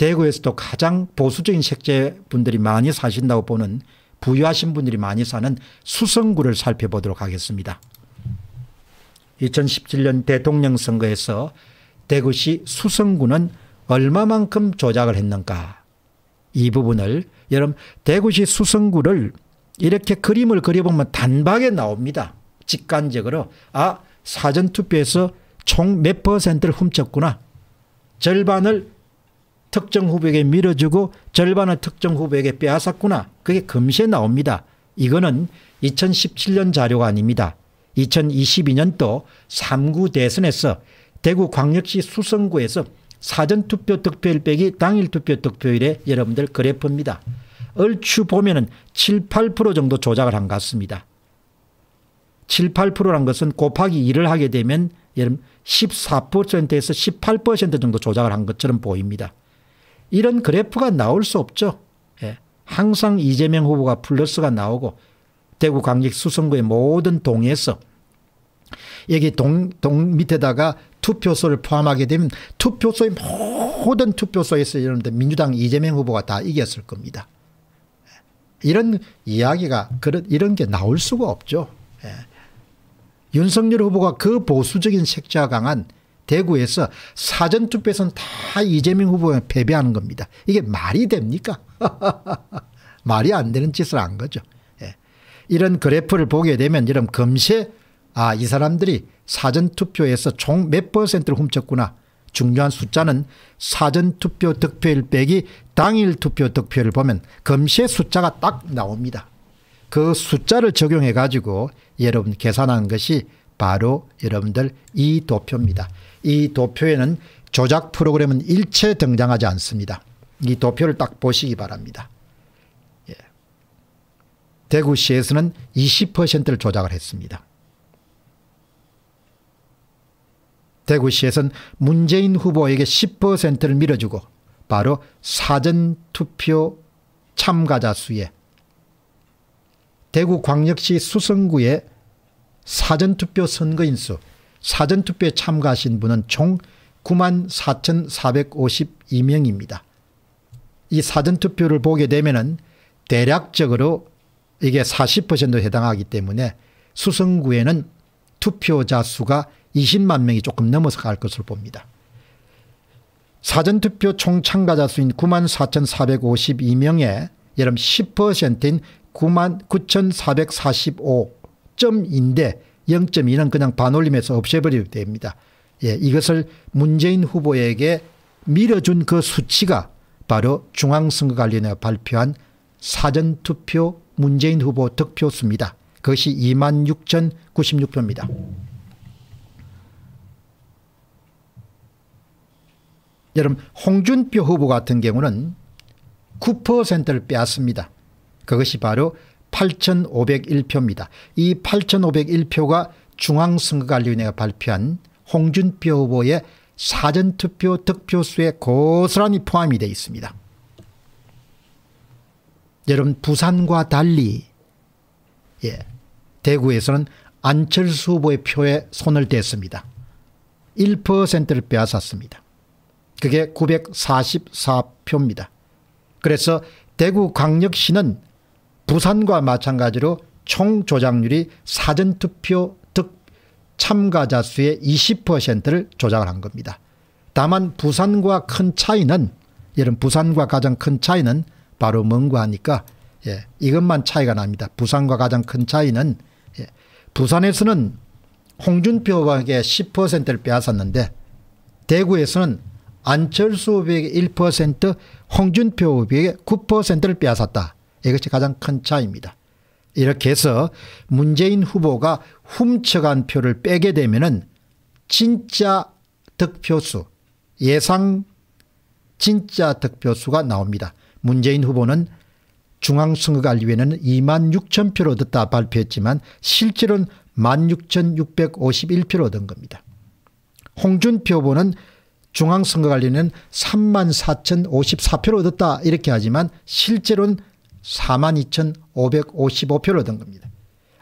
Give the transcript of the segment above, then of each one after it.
대구에서도 가장 보수적인 색채분들이 많이 사신다고 보는 부유하신 분들이 많이 사는 수성구를 살펴보도록 하겠습니다. 2017년 대통령 선거에서 대구시 수성구는 얼마만큼 조작을 했는가 이 부분을 여러분 대구시 수성구를 이렇게 그림을 그려보면 단박에 나옵니다. 직관적으로 아 사전투표에서 총 몇 퍼센트를 훔쳤구나 절반을 특정 후보에게 밀어주고 절반을 특정 후보에게 빼앗았구나. 그게 금시에 나옵니다. 이거는 2017년 자료가 아닙니다. 2022년도 3구 대선에서 대구 광역시 수성구에서 사전투표 득표일 빼기 당일 투표 득표일의 여러분들 그래프입니다. 얼추 보면 은 7, 8% 정도 조작을 한 것 같습니다. 7, 8%란 것은 곱하기 2를 하게 되면 14%에서 18% 정도 조작을 한 것처럼 보입니다. 이런 그래프가 나올 수 없죠. 예. 항상 이재명 후보가 플러스가 나오고 대구 강력 수성구의 모든 동에서 여기 동, 동 밑에다가 투표소를 포함하게 되면 투표소의 모든 투표소에서 여러분들 민주당 이재명 후보가 다 이겼을 겁니다. 예. 이런 이야기가 그런 이런 게 나올 수가 없죠. 예. 윤석열 후보가 그 보수적인 색채 강한 대구에서 사전투표에서는 다 이재명 후보에 패배하는 겁니다. 이게 말이 됩니까? 말이 안 되는 짓을 한 거죠. 예. 이런 그래프를 보게 되면 이런 검세 아이 사람들이 사전투표에서 총 몇 퍼센트를 훔쳤구나. 중요한 숫자는 사전투표 득표율 빼기 당일투표 득표를 보면 금시의 숫자가 딱 나옵니다. 그 숫자를 적용해 가지고 여러분 계산한 것이 바로 여러분들 이 도표입니다. 이 도표에는 조작 프로그램은 일체 등장하지 않습니다. 이 도표를 딱 보시기 바랍니다. 예. 대구시에서는 20%를 조작을 했습니다. 대구시에서는 문재인 후보에게 10%를 밀어주고 바로 사전투표 참가자 수에 대구광역시 수성구의 사전투표 선거인수 사전투표에 참가하신 분은 총 9만 4,452명입니다. 이 사전투표를 보게 되면은 대략적으로 이게 40%에 해당하기 때문에 수성구에는 투표자 수가 20만 명이 조금 넘어서 갈 것으로 봅니다. 사전투표 총 참가자 수인 9만 4,452명에 여름 10%인 9만 9,445점인데 0.2는 그냥 반올림해서 없애버려도 됩니다. 예, 이것을 문재인 후보에게 밀어준 그 수치가 바로 중앙선거관리원회가 발표한 사전투표 문재인 후보 득표수입니다. 그것이 26,096표입니다. 여러분 홍준표 후보 같은 경우는 9%를 빼앗습니다. 그것이 바로 8,501표입니다. 이 8,501표가 중앙선거관리위원회가 발표한 홍준표 후보의 사전투표 득표수에 고스란히 포함이 되어 있습니다. 여러분 부산과 달리 예, 대구에서는 안철수 후보의 표에 손을 댔습니다. 1%를 빼앗았습니다. 그게 944표입니다. 그래서 대구광역시는 부산과 마찬가지로 총조작률이 사전투표 득 참가자 수의 20%를 조작을 한 겁니다. 다만 부산과 큰 차이는 이런 부산과 가장 큰 차이는 바로 뭔가 하니까 예, 이것만 차이가 납니다. 부산과 가장 큰 차이는 예, 부산에서는 홍준표 후보에게 10%를 빼앗았는데 대구에서는 안철수 후보에게 1% 홍준표 후보에게 9%를 빼앗았다. 이것이 가장 큰 차이입니다. 이렇게 해서 문재인 후보가 훔쳐간 표를 빼게 되면은 진짜 득표수 예상 진짜 득표수가 나옵니다. 문재인 후보는 중앙선거관리위원회는 2만 6천 표를 얻었다 발표했지만 실제로는 1만 6,651표를 얻은 겁니다. 홍준표 후보는 중앙선거관리는 3만 4,054표를 얻었다 이렇게 하지만 실제로는 42,555표를 얻은 겁니다.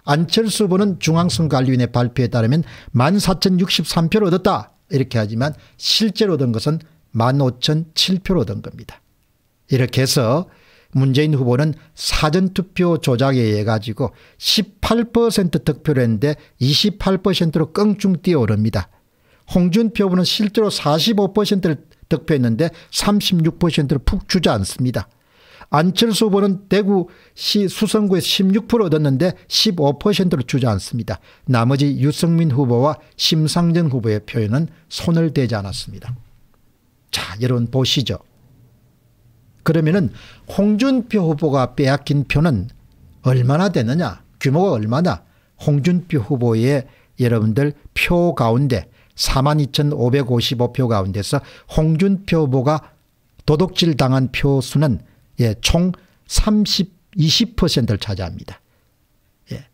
안철수 후보는 중앙선관리위원회 발표에 따르면 14,063표를 얻었다 이렇게 하지만 실제로 얻은 것은 15,007표를 얻은 겁니다. 이렇게 해서 문재인 후보는 사전투표 조작에 의해 가지고 18% 득표를 했는데 28%로 껑충 뛰어오릅니다. 홍준표 후보는 실제로 45%를 득표했는데 36%로 푹 주지 않습니다. 안철수 후보는 대구시 수성구에 16% 얻었는데 15%를 주지 않습니다. 나머지 유승민 후보와 심상정 후보의 표현은 손을 대지 않았습니다. 자 여러분 보시죠. 그러면은 홍준표 후보가 빼앗긴 표는 얼마나 되느냐 규모가 얼마나 홍준표 후보의 여러분들 표 가운데 42,555표 가운데서 홍준표 후보가 도둑질 당한 표수는 예, 총 30, 20%를 차지합니다. 예,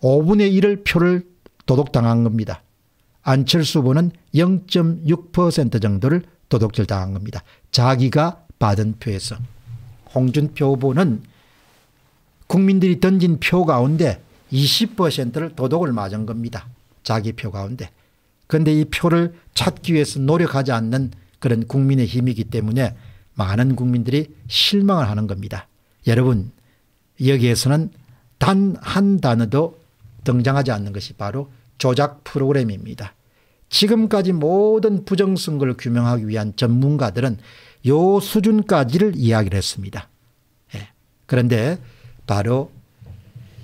5분의 1을 표를 도둑당한 겁니다. 안철수 후보는 0.6% 정도를 도둑질 당한 겁니다. 자기가 받은 표에서. 홍준표 후보는 국민들이 던진 표 가운데 20%를 도둑을 맞은 겁니다. 자기 표 가운데. 그런데 이 표를 찾기 위해서 노력하지 않는 그런 국민의 힘이기 때문에 많은 국민들이 실망을 하는 겁니다. 여러분 여기에서는 단 한 단어도 등장하지 않는 것이 바로 조작 프로그램입니다. 지금까지 모든 부정선거를 규명하기 위한 전문가들은 요 수준까지를 이야기를 했습니다. 예. 그런데 바로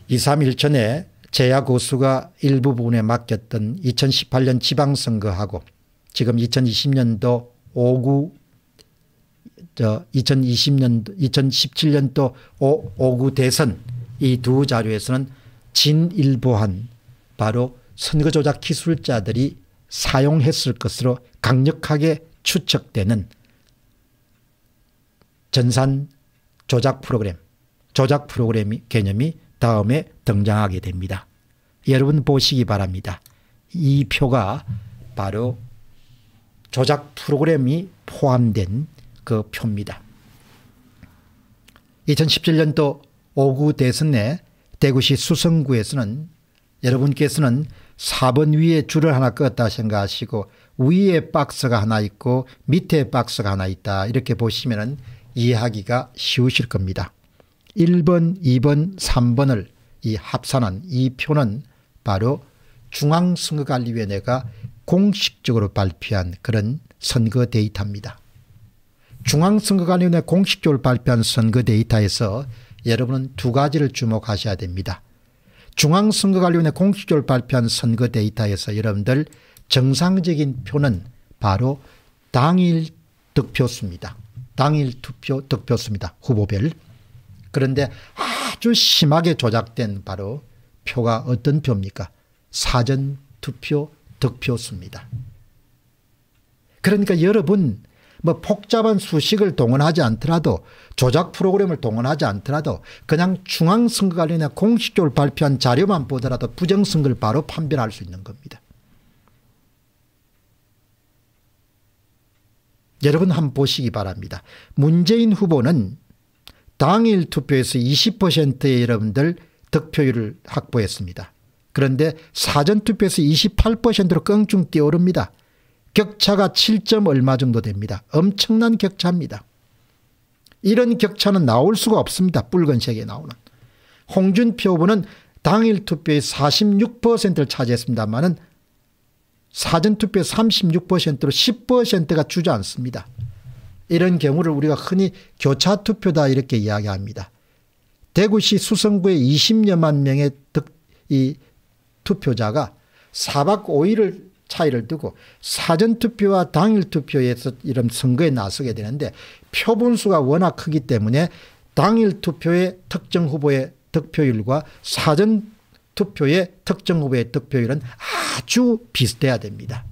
2, 3일 전에 재야 고수가 일부 부분에 맡겼던 2018년 지방선거하고 지금 2020년도 5구 저2 0 2 0년 2017년도 5, 5구 대선 이 두 자료에서는 진일보한 바로 선거 조작 기술자들이 사용했을 것으로 강력하게 추측되는 전산 조작 프로그램, 조작 프로그램 개념이 다음에 등장하게 됩니다. 여러분 보시기 바랍니다. 이 표가 바로 조작 프로그램이 포함된 그 표입니다. 2017년도 5구 대선내 대구시 수성구에서는 여러분께서는 4번 위에 줄을 하나 었다 생각하시고 위에 박스가 하나 있고 밑에 박스가 하나 있다 이렇게 보시면 이해하기가 쉬우실 겁니다. 1번 2번 3번을 이 합산한 이 표는 바로 중앙선거관리위원회가 공식적으로 발표한 그런 선거 데이터입니다. 중앙선거관리위원회 공식적으로 발표한 선거 데이터에서 여러분은 두 가지를 주목하셔야 됩니다. 중앙선거관리위원회 공식적으로 발표한 선거 데이터에서 여러분들 정상적인 표는 바로 당일 득표수입니다. 당일 투표 득표수입니다. 후보별. 그런데 아주 심하게 조작된 바로 표가 어떤 표입니까? 사전 투표 득표수입니다. 그러니까 여러분 뭐 복잡한 수식을 동원하지 않더라도 조작 프로그램을 동원하지 않더라도 그냥 중앙선거관리나 공식적으로 발표한 자료만 보더라도 부정선거를 바로 판별할 수 있는 겁니다. 여러분 한번 보시기 바랍니다. 문재인 후보는 당일 투표에서 20%의 여러분들 득표율을 확보했습니다. 그런데 사전투표에서 28%로 껑충 뛰어오릅니다. 격차가 7점 얼마 정도 됩니다. 엄청난 격차입니다. 이런 격차는 나올 수가 없습니다. 붉은색에 나오는. 홍준표 후보는 당일 투표의 46%를 차지했습니다만 사전투표 36%로 10%가 주저앉습니다. 이런 경우를 우리가 흔히 교차투표다 이렇게 이야기합니다. 대구시 수성구에 20여만 명의 득, 이 투표자가 4박 5일을 차이를 두고 사전투표와 당일투표에서 이런 선거에 나서게 되는데 표본수가 워낙 크기 때문에 당일투표의 특정 후보의 득표율과 사전투표의 특정 후보의 득표율은 아주 비슷해야 됩니다.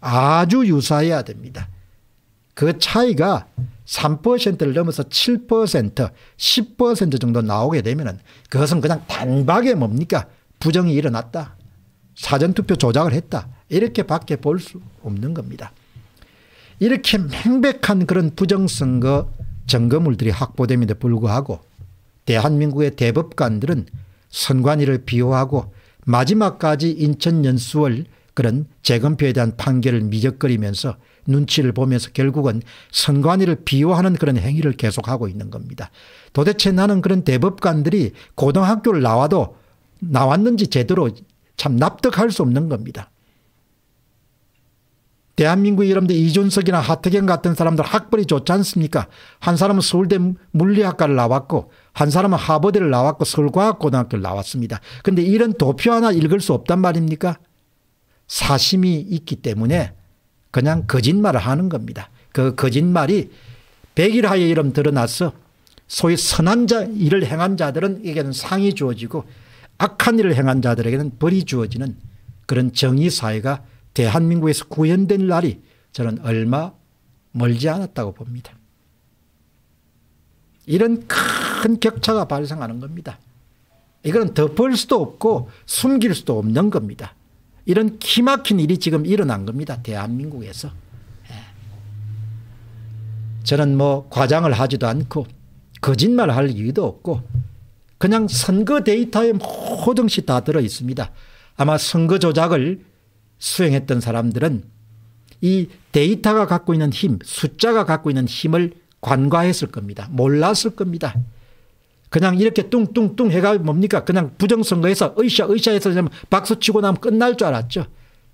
아주 유사해야 됩니다. 그 차이가 3%를 넘어서 7%, 10% 정도 나오게 되면 그것은 그냥 단박에 뭡니까? 부정이 일어났다. 사전투표 조작을 했다. 이렇게밖에 볼 수 없는 겁니다. 이렇게 맹백한 그런 부정선거 점검물들이 확보됨에도 불구하고 대한민국의 대법관들은 선관위를 비호하고 마지막까지 인천연수월 그런 재검표에 대한 판결을 미적거리면서 눈치를 보면서 결국은 선관위를 비호하는 그런 행위를 계속하고 있는 겁니다. 도대체 나는 그런 대법관들이 고등학교를 나와도 나왔는지 제대로 참 납득할 수 없는 겁니다. 대한민국 여러분들 이준석이나 하태경 같은 사람들 학벌이 좋지 않습니까? 한 사람은 서울대 물리학과를 나왔고 한 사람은 하버드를 나왔고 서울과학고등학교를 나왔습니다. 그런데 이런 도표 하나 읽을 수 없단 말입니까? 사심이 있기 때문에 그냥 거짓말을 하는 겁니다. 그 거짓말이 백일하에 이름 드러났어. 소위 선한 자, 일을 행한 자들은 이게는 상이 주어지고 악한 일을 행한 자들에게는 벌이 주어지는 그런 정의 사회가 대한민국에서 구현된 날이 저는 얼마 멀지 않았다고 봅니다. 이런 큰 격차가 발생하는 겁니다. 이건 덮을 수도 없고 숨길 수도 없는 겁니다. 이런 기막힌 일이 지금 일어난 겁니다. 대한민국에서. 예. 저는 뭐 과장을 하지도 않고 거짓말 할 이유도 없고 그냥 선거 데이터에 모든 것이 다 들어 있습니다. 아마 선거 조작을 수행했던 사람들은 이 데이터가 갖고 있는 힘, 숫자가 갖고 있는 힘을 관과했을 겁니다. 몰랐을 겁니다. 그냥 이렇게 뚱뚱뚱 해가 뭡니까? 그냥 부정선거에서 의쌰의쌰에서 박수 치고 나면 끝날 줄 알았죠.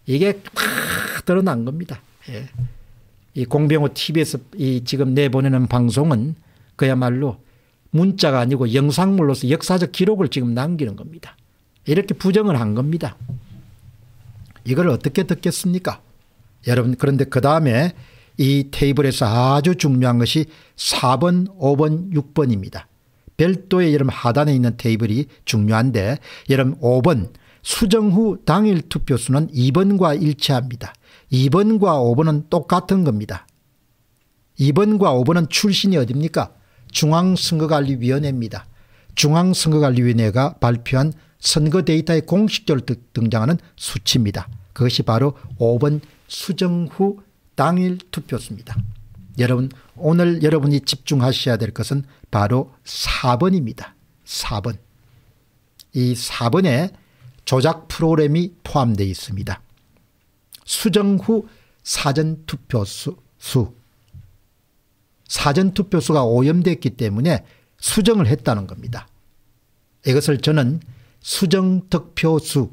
이게 탁 드러난 겁니다. 예. 이 공병호 TV에서 이 지금 내보내는 방송은 그야말로 문자가 아니고 영상물로서 역사적 기록을 지금 남기는 겁니다. 이렇게 부정을 한 겁니다. 이걸 어떻게 듣겠습니까? 여러분 그런데 그 다음에 이 테이블에서 아주 중요한 것이 4번 5번 6번입니다. 별도의 여름 하단에 있는 테이블이 중요한데 여름 5번 수정 후 당일 투표수는 2번과 일치합니다. 2번과 5번은 똑같은 겁니다. 2번과 5번은 출신이 어딥니까? 중앙선거관리위원회입니다. 중앙선거관리위원회가 발표한 선거 데이터에 공식적으로 등장하는 수치입니다. 그것이 바로 5번 수정 후 당일 투표수입니다. 여러분 오늘 여러분이 집중하셔야 될 것은 바로 4번입니다. 4번. 이 4번에 조작 프로그램이 포함되어 있습니다. 수정 후 사전투표수 수 사전투표수가 오염됐기 때문에 수정을 했다는 겁니다. 이것을 저는 수정득표수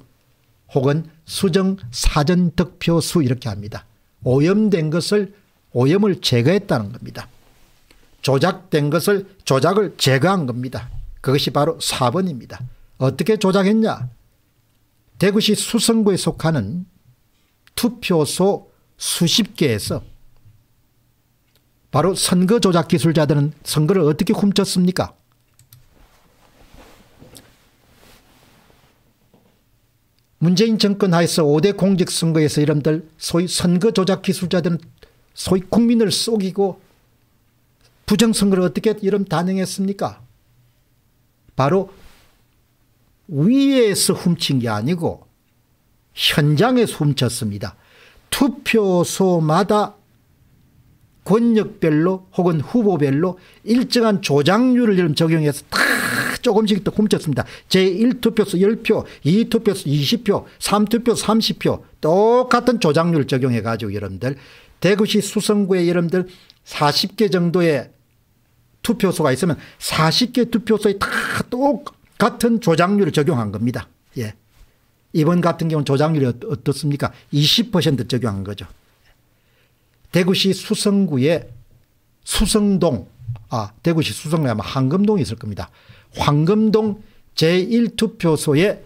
혹은 수정사전득표수 이렇게 합니다. 오염된 것을 오염을 제거했다는 겁니다. 조작된 것을 조작을 제거한 겁니다. 그것이 바로 4번입니다. 어떻게 조작했냐? 대구시 수성구에 속하는 투표소 수십 개에서 바로 선거 조작 기술자들은 선거를 어떻게 훔쳤습니까? 문재인 정권 하에서 5대 공직선거에서 이름들 소위 선거 조작 기술자들은 소위 국민을 속이고 부정선거를 어떻게 이름 단행했습니까? 바로 위에서 훔친 게 아니고 현장에서 훔쳤습니다. 투표소마다 권역별로 혹은 후보별로 일정한 조작률을 좀 적용해서 다 조금씩 또 훔쳤습니다. 제1투표수 10표, 2투표수 20표, 3투표 30표 똑같은 조작률 적용해가지고 여러분들 대구시 수성구에 여러분들 40개 정도의 투표소가 있으면 40개 투표소에 다 똑같은 조작률을 적용한 겁니다. 예. 이번 같은 경우는 조작률이 어떻습니까? 20% 적용한 거죠. 대구시 수성구의 수성동, 아, 대구시 수성구에 아마 황금동이 있을 겁니다. 황금동 제1투표소에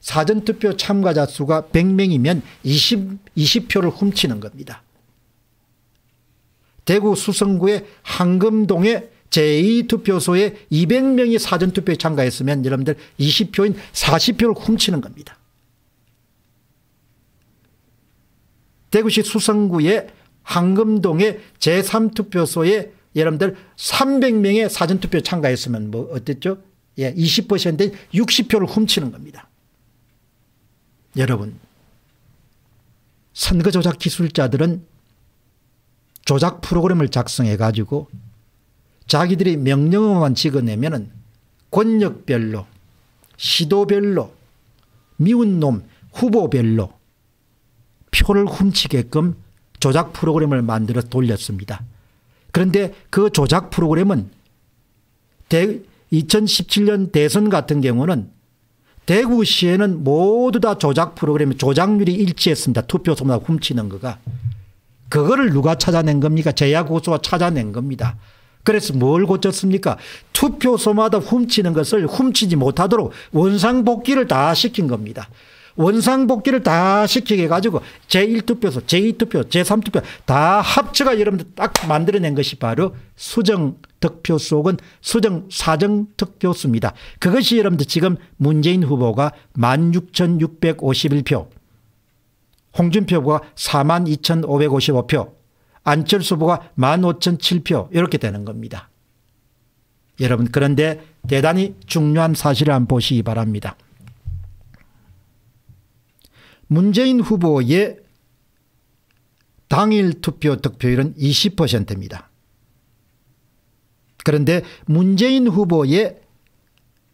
사전투표 참가자 수가 100명이면 20, 20표를 훔치는 겁니다. 대구 수성구의 황금동의 제2투표소에 200명이 사전투표에 참가했으면 여러분들 20표인 40표를 훔치는 겁니다. 대구시 수성구의 황금동의 제3투표소에 여러분들 300명의 사전투표 참가했으면 뭐 어땠죠? 예, 20%인 데 60표를 훔치는 겁니다. 여러분 선거 조작 기술자들은 조작 프로그램을 작성해 가지고 자기들이 명령어만 찍어내면 권력별로 시도별로 미운 놈 후보별로 표를 훔치게끔 조작 프로그램을 만들어 돌렸습니다. 그런데 그 조작 프로그램은 2017년 대선 같은 경우는 대구시에는 모두 다 조작 프로그램 의 조작률이 일치했습니다. 투표소마다 훔치는 거가. 그거를 누가 찾아낸 겁니까? 제야고소가 찾아낸 겁니다. 그래서 뭘 고쳤습니까? 투표소마다 훔치는 것을 훔치지 못하도록 원상복귀를 다 시킨 겁니다. 원상복귀를 다 시키게 해가지고 제1투표소, 제2투표, 제3투표 다 합쳐가 여러분들 딱 만들어낸 것이 바로 수정 득표수 혹은 수정 사정 득표수입니다. 그것이 여러분들 지금 문재인 후보가 16,651표, 홍준표 후보가 42,555표, 안철수 후보가 15,007표 이렇게 되는 겁니다. 여러분 그런데 대단히 중요한 사실을 한번 보시기 바랍니다. 문재인 후보의 당일 투표 득표율은 20%입니다. 그런데 문재인 후보의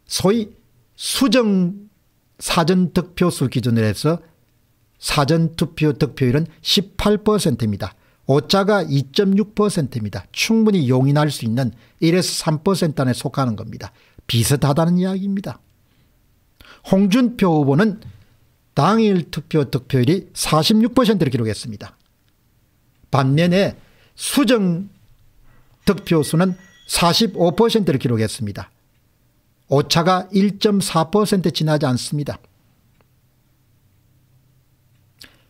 소위 수정 사전 득표수 기준으로 해서 사전 투표 득표율은 18%입니다. 오차가 2.6%입니다. 충분히 용인할 수 있는 1에서 3% 안에 속하는 겁니다. 비슷하다는 이야기입니다. 홍준표 후보는 당일 투표 득표율이 46%를 기록했습니다. 반면에 수정 득표수는 45%를 기록했습니다. 오차가 1.4% 지나지 않습니다.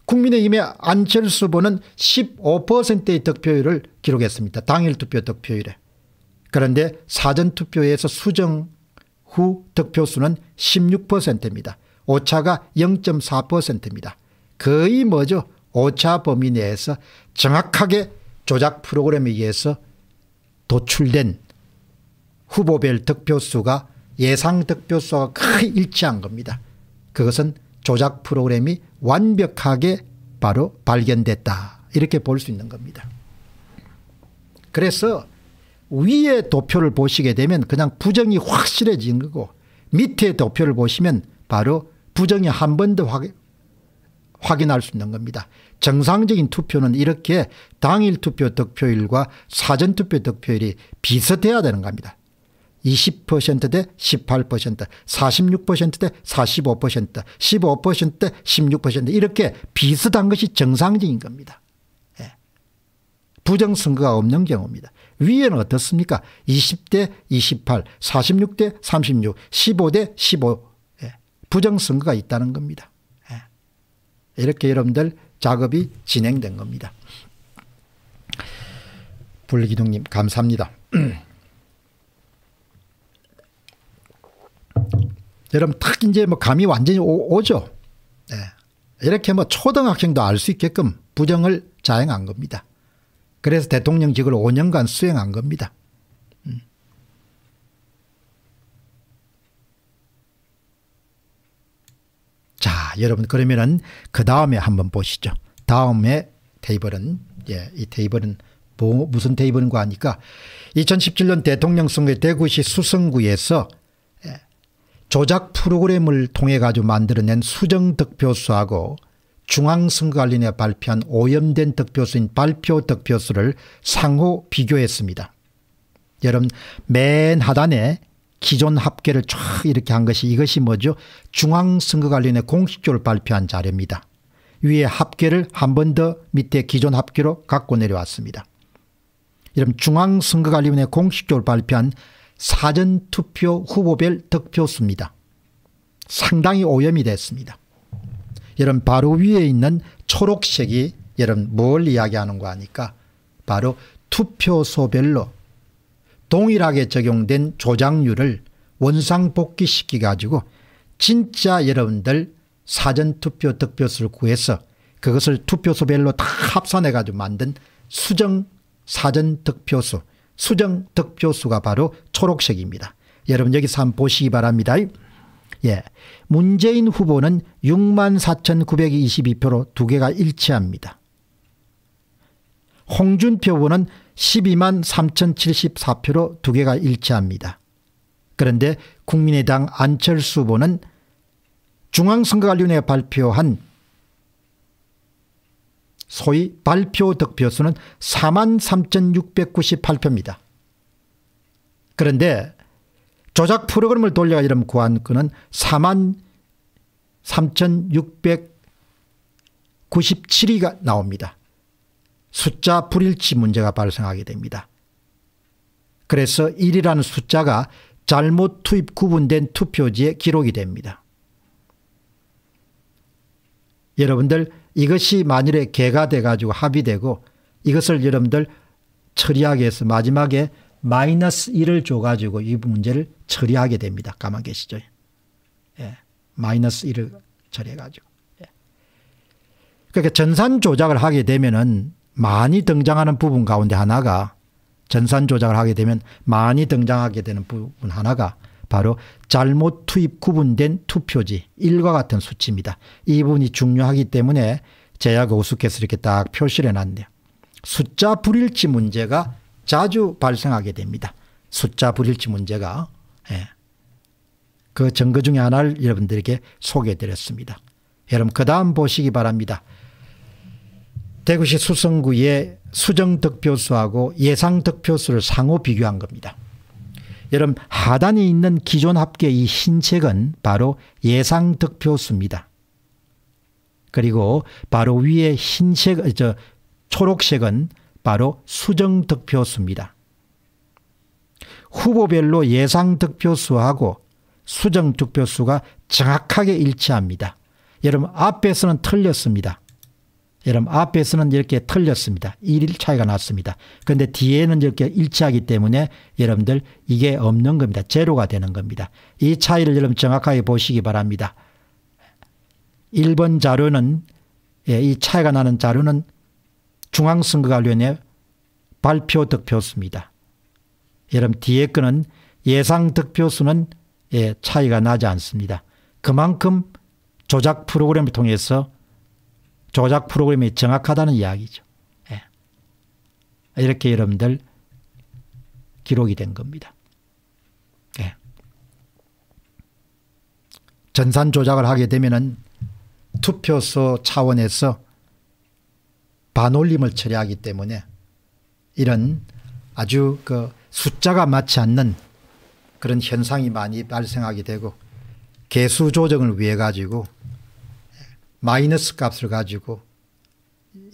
국민의힘의 안철수 후보는 15%의 득표율을 기록했습니다. 당일 투표 득표율에. 그런데 사전투표에서 수정 후 득표수는 16%입니다. 오차가 0.4%입니다. 거의 뭐죠? 오차 범위 내에서 정확하게 조작 프로그램에 의해서 도출된 후보별 득표수가 예상 득표수와 거의 일치한 겁니다. 그것은 조작 프로그램이 완벽하게 바로 발견됐다 이렇게 볼 수 있는 겁니다. 그래서 위에 도표를 보시게 되면 그냥 부정이 확실해진 거고 밑에 도표를 보시면 바로 부정이 한번 더 확인할 수 있는 겁니다. 정상적인 투표는 이렇게 당일 투표 득표율과 사전 투표 득표율이 비슷해야 되는 겁니다. 20%대 18%, 46%대 45%, 15%대 16% 이렇게 비슷한 것이 정상적인 겁니다. 예. 부정선거가 없는 경우입니다. 위에는 어떻습니까? 20 대 28, 46 대 36, 15 대 15, 부정선거가 있다는 겁니다. 예. 이렇게 여러분들 작업이 진행된 겁니다. 불기둥님 감사합니다. 여러분 탁 이제 뭐 감이 완전히 오, 죠 네. 예. 이렇게 뭐 초등학생도 알 수 있게끔 부정을 자행한 겁니다. 그래서 대통령직을 5년간 수행한 겁니다. 자, 여러분 그러면은 그 다음에 한번 보시죠. 다음에 테이블은 예, 이 테이블은 뭐 무슨 테이블인가 하니까 2017년 대통령 선거 대구시 수성구에서 예, 조작 프로그램을 통해 가지고 만들어낸 수정 득표수하고 중앙선거관리위원회 발표한 오염된 득표수인 발표 득표수를 상호 비교했습니다. 여러분 맨 하단에 기존 합계를 쫙 이렇게 한 것이 이것이 뭐죠 중앙선거관리원회 공식적으로 발표한 자료입니다. 위에 합계를 한 번 더 밑에 기존 합계로 갖고 내려왔습니다. 이런 중앙선거관리원회 공식적으로 발표한 사전투표 후보별 득표수입니다. 상당히 오염이 됐습니다. 여러분 바로 위에 있는 초록색이 여러분 뭘 이야기하는 거 아니까 바로 투표소별로 동일하게 적용된 조작률을 원상복귀시키 가지고 진짜 여러분들 사전투표 득표수를 구해서 그것을 투표소별로다 합산해 가지고 만든 수정 사전득표수 수정득표수가 바로 초록색입니다. 여러분 여기서 한번 보시기 바랍니다. 예. 문재인 후보는 64,922표로 두 개가 일치합니다. 홍준표 후보는 12만 3074표로 두 개가 일치합니다. 그런데 국민의당 안철수 후보는 중앙선거관리위원회 발표한 소위 발표 득표수는 4만 3698표입니다. 그런데 조작 프로그램을 돌려 이름 구한 그는 4만 3697위가 나옵니다. 숫자 불일치 문제가 발생하게 됩니다. 그래서 1이라는 숫자가 잘못 투입 구분된 투표지에 기록이 됩니다. 여러분들 이것이 만일에 개가 돼가지고 합의되고 이것을 여러분들 처리하기 해서 마지막에 마이너스 1을 줘가지고 이 문제를 처리하게 됩니다. 가만 계시죠. 예. 마이너스 1을 처리해가지고. 예. 그러니 전산 조작을 하게 되면은 많이 등장하는 부분 가운데 하나가 전산 조작을 하게 되면 많이 등장하게 되는 부분 하나가 바로 잘못 투입 구분된 투표지 1과 같은 수치입니다. 이 부분이 중요하기 때문에 제약우스갯소 이렇게 딱 표시를 해놨네요. 숫자 불일치 문제가 자주 발생하게 됩니다. 숫자 불일치 문제가 예. 그 증거 중에 하나를 여러분들에게 소개해드렸습니다. 여러분 그 다음 보시기 바랍니다. 대구시 수성구의 수정 득표수하고 예상 득표수를 상호 비교한 겁니다. 여러분 하단에 있는 기존 합계 이 흰색은 바로 예상 득표수입니다. 그리고 바로 위에 흰색 저 초록색은 바로 수정 득표수입니다. 후보별로 예상 득표수하고 수정 득표수가 정확하게 일치합니다. 여러분 앞에서는 틀렸습니다. 여러분 앞에서는 이렇게 틀렸습니다. 1일 차이가 났습니다. 그런데 뒤에는 이렇게 일치하기 때문에 여러분들 이게 없는 겁니다. 제로가 되는 겁니다. 이 차이를 여러분 정확하게 보시기 바랍니다. 1번 자료는 예, 이 차이가 나는 자료는 중앙선거관련의 발표 득표수입니다. 여러분 뒤에 거는 예상 득표수는 예, 차이가 나지 않습니다. 그만큼 조작 프로그램을 통해서 조작 프로그램이 정확하다는 이야기죠. 예. 이렇게 여러분들 기록이 된 겁니다. 예. 전산 조작을 하게 되면은 투표소 차원에서 반올림을 처리하기 때문에 이런 아주 그 숫자가 맞지 않는 그런 현상이 많이 발생하게 되고 개수 조정을 위해 가지고 마이너스 값을 가지고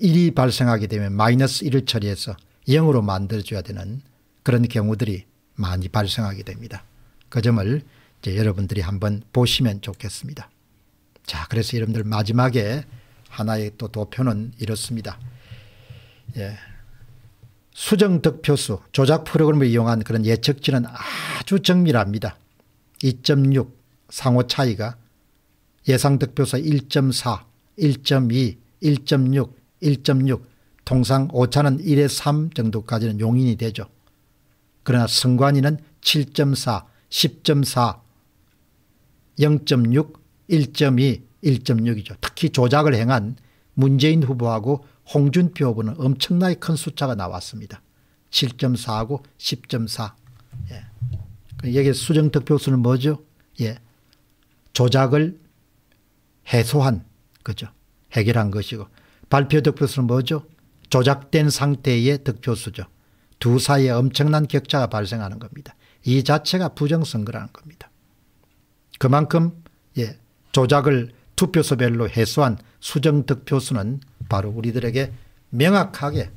1이 발생하게 되면 마이너스 1을 처리해서 0으로 만들어줘야 되는 그런 경우들이 많이 발생하게 됩니다. 그 점을 이제 여러분들이 한번 보시면 좋겠습니다. 자, 그래서 여러분들 마지막에 하나의 또 도표는 이렇습니다. 예. 수정 득표수, 조작 프로그램을 이용한 그런 예측치는 아주 정밀합니다. 2.6 상호 차이가 예상득표서 1.4, 1.2, 1.6, 1.6 통상 오차는 1의 3 정도까지는 용인이 되죠. 그러나 승관이는 7.4, 10.4, 0.6, 1.2, 1.6이죠. 특히 조작을 행한 문재인 후보하고 홍준표 후보는 엄청나게 큰 숫자가 나왔습니다. 7.4하고 10.4. 예. 그 여기 수정득표수는 뭐죠? 예. 조작을 해소한 거죠. 해결한 것이고 발표 득표수는 뭐죠? 조작된 상태의 득표수죠. 두 사이에 엄청난 격차가 발생하는 겁니다. 이 자체가 부정선거라는 겁니다. 그만큼 예, 조작을 투표소별로 해소한 수정 득표수는 바로 우리들에게 명확하게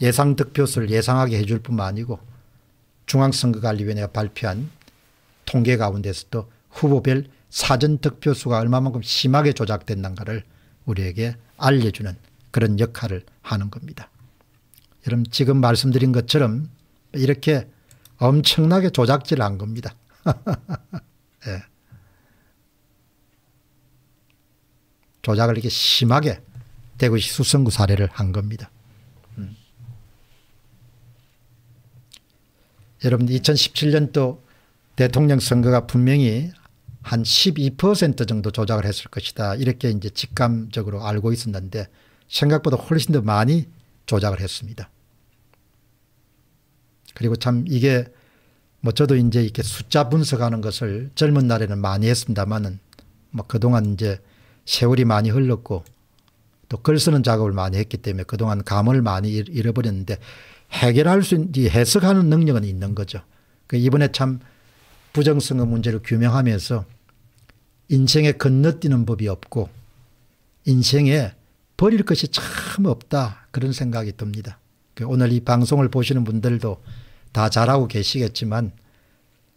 예상 득표수를 예상하게 해줄 뿐만 아니고 중앙선거관리위원회가 발표한 통계 가운데서도 후보별 사전 득표수가 얼마만큼 심하게 조작된다는가를 우리에게 알려주는 그런 역할을 하는 겁니다. 여러분 지금 말씀드린 것처럼 이렇게 엄청나게 조작질 한 겁니다. 예. 조작을 이렇게 심하게 대구시 수성구 사례를 한 겁니다. 음. 여러분 2017년도 대통령 선거가 분명히 한12% 정도 조작을 했을 것이다. 이렇게 이제 직감적으로 알고 있었는데 생각보다 훨씬 더 많이 조작을 했습니다. 그리고 참 이게 뭐 저도 이제 이렇게 숫자 분석하는 것을 젊은 날에는 많이 했습니다만은 뭐 그동안 이제 세월이 많이 흘렀고 또 글 쓰는 작업을 많이 했기 때문에 그동안 감을 많이 잃어버렸는데 해결할 수 있는 해석하는 능력은 있는 거죠. 그 이번에 참부정성의 문제를 규명하면서 인생에 건너뛰는 법이 없고 인생에 버릴 것이 참 없다 그런 생각이 듭니다. 그 오늘 이 방송을 보시는 분들도 다 잘하고 계시겠지만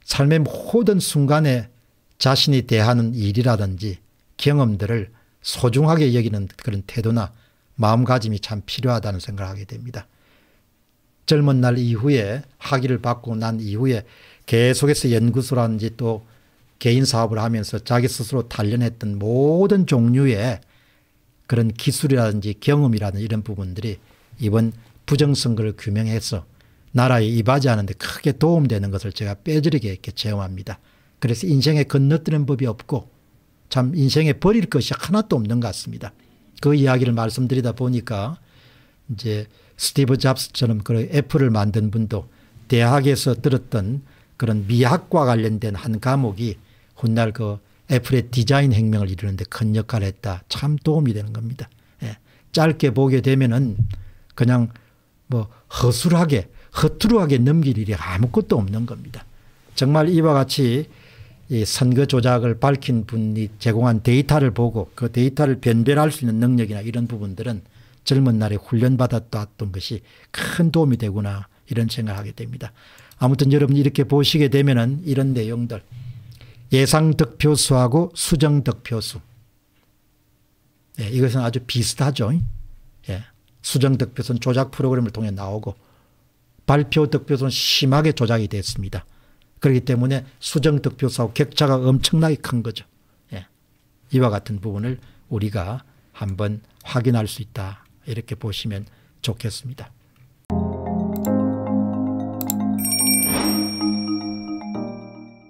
삶의 모든 순간에 자신이 대하는 일이라든지 경험들을 소중하게 여기는 그런 태도나 마음가짐이 참 필요하다는 생각을 하게 됩니다. 젊은 날 이후에 학위를 받고 난 이후에 계속해서 연구소라든지 또 개인 사업을 하면서 자기 스스로 단련했던 모든 종류의 그런 기술이라든지 경험이라든지 이런 부분들이 이번 부정선거를 규명해서 나라에 이바지하는데 크게 도움되는 것을 제가 빼저리게 이렇게 체험합니다. 그래서 인생에 건너뛰는 법이 없고 참 인생에 버릴 것이 하나도 없는 것 같습니다. 그 이야기를 말씀드리다 보니까 이제 스티브 잡스처럼 그 애플을 만든 분도 대학에서 들었던 그런 미학과 관련된 한 과목이 훗날 그 애플의 디자인 혁명을 이루는데 큰 역할을 했다. 참 도움이 되는 겁니다. 예. 짧게 보게 되면은 그냥 뭐 허술하게 허투루하게 넘길 일이 아무것도 없는 겁니다. 정말 이와 같이 이 선거 조작을 밝힌 분이 제공한 데이터를 보고 그 데이터를 변별할 수 있는 능력이나 이런 부분들은 젊은 날에 훈련받았던 것이 큰 도움이 되구나 이런 생각하게 을 됩니다. 아무튼 여러분 이렇게 보시게 되면은 이런 내용들 예상 득표수하고 수정 득표수. 예, 이것은 아주 비슷하죠. 예, 수정 득표수는 조작 프로그램을 통해 나오고 발표 득표수는 심하게 조작이 됐습니다. 그렇기 때문에 수정 득표수하고 격차가 엄청나게 큰 거죠. 예, 이와 같은 부분을 우리가 한번 확인할 수 있다. 이렇게 보시면 좋겠습니다.